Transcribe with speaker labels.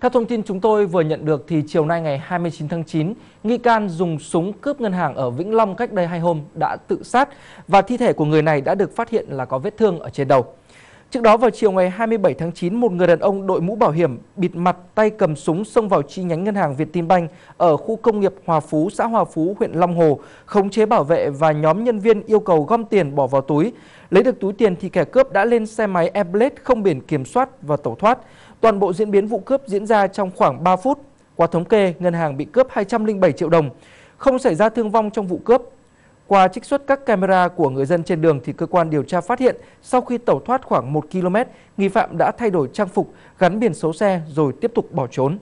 Speaker 1: Theo thông tin chúng tôi vừa nhận được thì chiều nay ngày 29 tháng 9, nghi can dùng súng cướp ngân hàng ở Vĩnh Long cách đây hai hôm đã tự sát và thi thể của người này đã được phát hiện là có vết thương ở trên đầu. Trước đó vào chiều ngày 27 tháng 9, một người đàn ông đội mũ bảo hiểm bịt mặt tay cầm súng xông vào chi nhánh ngân hàng Việt Banh ở khu công nghiệp Hòa Phú, xã Hòa Phú, huyện Long Hồ, khống chế bảo vệ và nhóm nhân viên yêu cầu gom tiền bỏ vào túi. Lấy được túi tiền thì kẻ cướp đã lên xe máy Airblade không biển kiểm soát và tẩu thoát. Toàn bộ diễn biến vụ cướp diễn ra trong khoảng 3 phút. Qua thống kê, ngân hàng bị cướp 207 triệu đồng. Không xảy ra thương vong trong vụ cướp, qua trích xuất các camera của người dân trên đường thì cơ quan điều tra phát hiện sau khi tẩu thoát khoảng 1 km, nghi phạm đã thay đổi trang phục, gắn biển số xe rồi tiếp tục bỏ trốn.